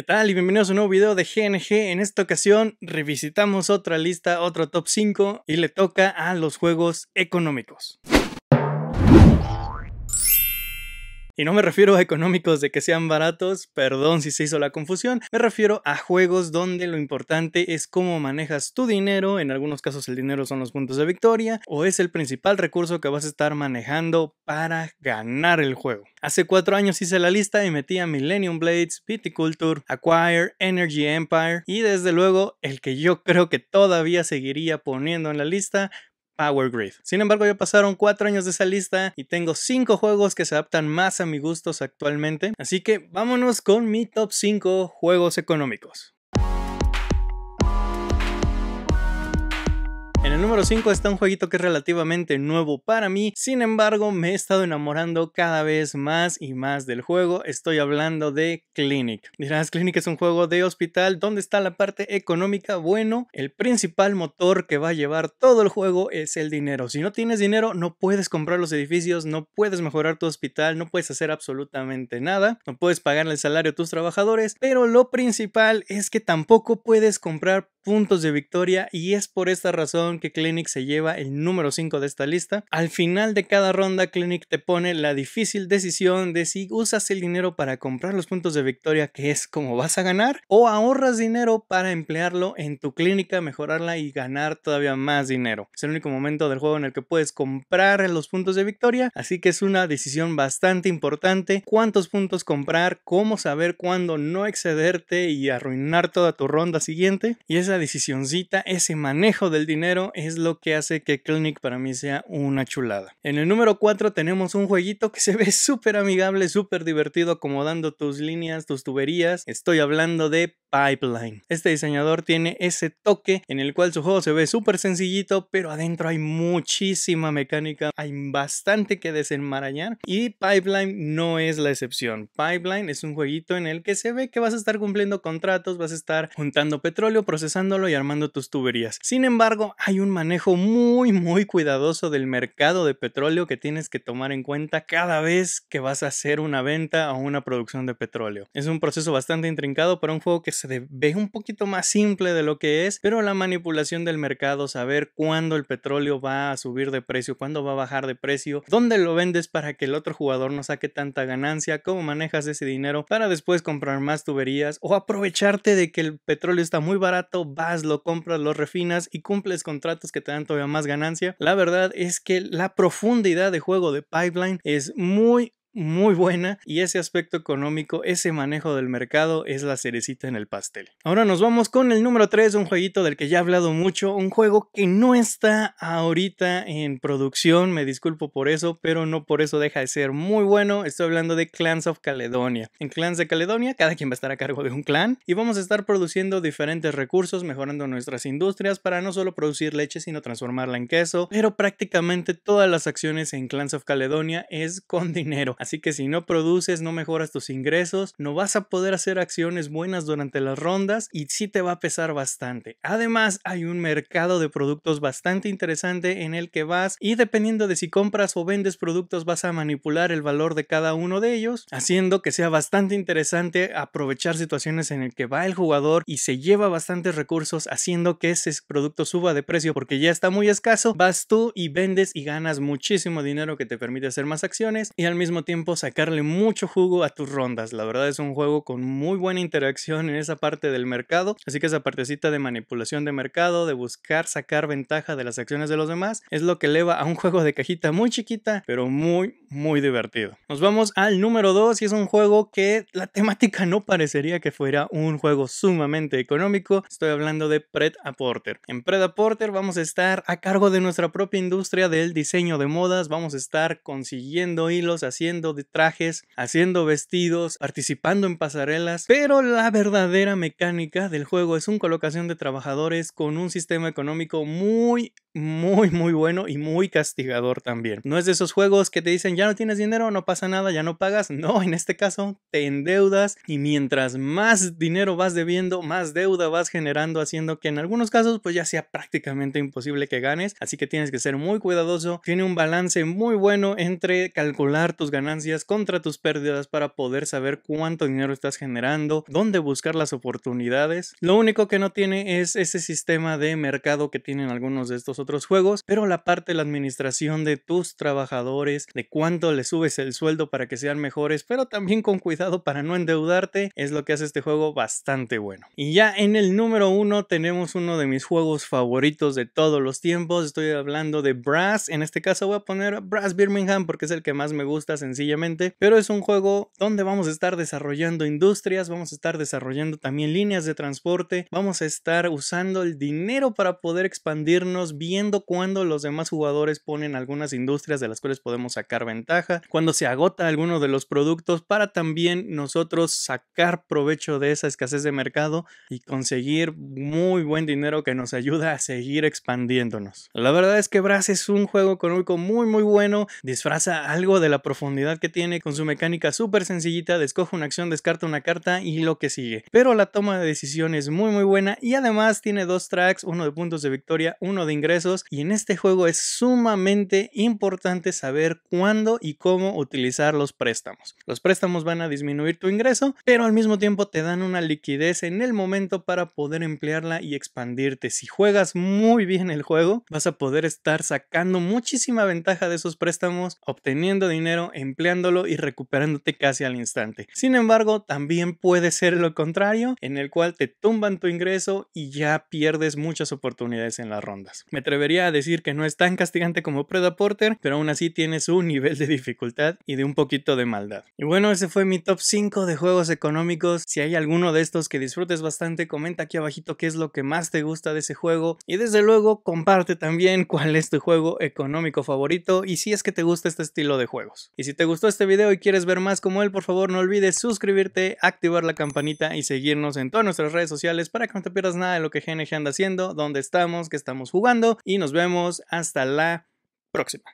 ¿Qué tal? Y bienvenidos a un nuevo video de GNG. En esta ocasión revisitamos otra lista, otro top 5 y le toca a los juegos económicos. Y no me refiero a económicos de que sean baratos, perdón si se hizo la confusión, me refiero a juegos donde lo importante es cómo manejas tu dinero, en algunos casos el dinero son los puntos de victoria, o es el principal recurso que vas a estar manejando para ganar el juego. Hace cuatro años hice la lista y metí a Millennium Blades, Piticulture, Acquire, Energy Empire y desde luego el que yo creo que todavía seguiría poniendo en la lista Power Grid. Sin embargo, ya pasaron 4 años de esa lista y tengo 5 juegos que se adaptan más a mis gustos actualmente. Así que vámonos con mi top 5 juegos económicos. el número 5 está un jueguito que es relativamente nuevo para mí, sin embargo me he estado enamorando cada vez más y más del juego, estoy hablando de Clinic. Dirás, Clinic es un juego de hospital, ¿dónde está la parte económica? Bueno, el principal motor que va a llevar todo el juego es el dinero. Si no tienes dinero, no puedes comprar los edificios, no puedes mejorar tu hospital, no puedes hacer absolutamente nada, no puedes pagarle el salario a tus trabajadores, pero lo principal es que tampoco puedes comprar puntos de victoria y es por esta razón que Clinic se lleva el número 5 de esta lista. Al final de cada ronda, Clinic te pone la difícil decisión de si usas el dinero para comprar los puntos de victoria, que es como vas a ganar, o ahorras dinero para emplearlo en tu clínica, mejorarla y ganar todavía más dinero. Es el único momento del juego en el que puedes comprar los puntos de victoria, así que es una decisión bastante importante. ¿Cuántos puntos comprar? ¿Cómo saber cuándo no excederte y arruinar toda tu ronda siguiente? Y esa decisioncita, ese manejo del dinero es lo que hace que Clinic para mí sea una chulada. En el número 4 tenemos un jueguito que se ve súper amigable, súper divertido, acomodando tus líneas, tus tuberías. Estoy hablando de Pipeline. Este diseñador tiene ese toque en el cual su juego se ve súper sencillito, pero adentro hay muchísima mecánica, hay bastante que desenmarañar y Pipeline no es la excepción. Pipeline es un jueguito en el que se ve que vas a estar cumpliendo contratos, vas a estar juntando petróleo, procesándolo y armando tus tuberías. Sin embargo, hay un manejo muy muy cuidadoso del mercado de petróleo que tienes que tomar en cuenta cada vez que vas a hacer una venta o una producción de petróleo. Es un proceso bastante intrincado para un juego que se ve un poquito más simple de lo que es, pero la manipulación del mercado, saber cuándo el petróleo va a subir de precio, cuándo va a bajar de precio, dónde lo vendes para que el otro jugador no saque tanta ganancia, cómo manejas ese dinero para después comprar más tuberías o aprovecharte de que el petróleo está muy barato, vas, lo compras, lo refinas y cumples contratos que te dan todavía más ganancia. La verdad es que la profundidad de juego de Pipeline es muy, muy buena y ese aspecto económico, ese manejo del mercado es la cerecita en el pastel. Ahora nos vamos con el número 3, un jueguito del que ya he hablado mucho, un juego que no está ahorita en producción, me disculpo por eso, pero no por eso deja de ser muy bueno, estoy hablando de Clans of Caledonia. En Clans de Caledonia cada quien va a estar a cargo de un clan y vamos a estar produciendo diferentes recursos, mejorando nuestras industrias para no solo producir leche sino transformarla en queso, pero prácticamente todas las acciones en Clans of Caledonia es con dinero. Así que si no produces, no mejoras tus ingresos, no vas a poder hacer acciones buenas durante las rondas y sí te va a pesar bastante. Además, hay un mercado de productos bastante interesante en el que vas y dependiendo de si compras o vendes productos vas a manipular el valor de cada uno de ellos, haciendo que sea bastante interesante aprovechar situaciones en el que va el jugador y se lleva bastantes recursos haciendo que ese producto suba de precio porque ya está muy escaso, vas tú y vendes y ganas muchísimo dinero que te permite hacer más acciones y al mismo tiempo sacarle mucho jugo a tus rondas. La verdad es un juego con muy buena interacción en esa parte del mercado, así que esa partecita de manipulación de mercado, de buscar sacar ventaja de las acciones de los demás, es lo que eleva a un juego de cajita muy chiquita, pero muy, muy divertido. Nos vamos al número 2 y es un juego que la temática no parecería que fuera un juego sumamente económico. Estoy hablando de Pret a En Pret vamos a estar a cargo de nuestra propia industria del diseño de modas, vamos a estar consiguiendo hilos, haciendo de trajes, haciendo vestidos, participando en pasarelas, pero la verdadera mecánica del juego es una colocación de trabajadores con un sistema económico muy, muy, muy bueno y muy castigador también. No es de esos juegos que te dicen ya no tienes dinero, no pasa nada, ya no pagas. No, en este caso te endeudas y mientras más dinero vas debiendo, más deuda vas generando, haciendo que en algunos casos pues ya sea prácticamente imposible que ganes. Así que tienes que ser muy cuidadoso. Tiene un balance muy bueno entre calcular tus ganancias ganancias contra tus pérdidas para poder saber cuánto dinero estás generando, dónde buscar las oportunidades. Lo único que no tiene es ese sistema de mercado que tienen algunos de estos otros juegos, pero la parte de la administración de tus trabajadores, de cuánto le subes el sueldo para que sean mejores, pero también con cuidado para no endeudarte, es lo que hace este juego bastante bueno. Y ya en el número uno tenemos uno de mis juegos favoritos de todos los tiempos, estoy hablando de Brass, en este caso voy a poner Brass Birmingham porque es el que más me gusta, sencillamente, pero es un juego donde vamos a estar desarrollando industrias, vamos a estar desarrollando también líneas de transporte, vamos a estar usando el dinero para poder expandirnos, viendo cuando los demás jugadores ponen algunas industrias de las cuales podemos sacar ventaja, cuando se agota alguno de los productos para también nosotros sacar provecho de esa escasez de mercado y conseguir muy buen dinero que nos ayuda a seguir expandiéndonos. La verdad es que Brass es un juego económico muy muy bueno, disfraza algo de la profundidad que tiene con su mecánica súper sencillita descojo una acción, descarta una carta y lo que sigue. Pero la toma de decisión es muy muy buena y además tiene dos tracks, uno de puntos de victoria, uno de ingresos y en este juego es sumamente importante saber cuándo y cómo utilizar los préstamos. Los préstamos van a disminuir tu ingreso, pero al mismo tiempo te dan una liquidez en el momento para poder emplearla y expandirte. Si juegas muy bien el juego, vas a poder estar sacando muchísima ventaja de esos préstamos, obteniendo dinero en empleándolo y recuperándote casi al instante. Sin embargo, también puede ser lo contrario, en el cual te tumban tu ingreso y ya pierdes muchas oportunidades en las rondas. Me atrevería a decir que no es tan castigante como Preda Porter, pero aún así tiene su nivel de dificultad y de un poquito de maldad. Y bueno, ese fue mi top 5 de juegos económicos. Si hay alguno de estos que disfrutes bastante, comenta aquí abajito qué es lo que más te gusta de ese juego y desde luego comparte también cuál es tu juego económico favorito y si es que te gusta este estilo de juegos. Y si te gustó este video y quieres ver más como él, por favor no olvides suscribirte, activar la campanita y seguirnos en todas nuestras redes sociales para que no te pierdas nada de lo que GNG anda haciendo, dónde estamos, qué estamos jugando y nos vemos hasta la próxima.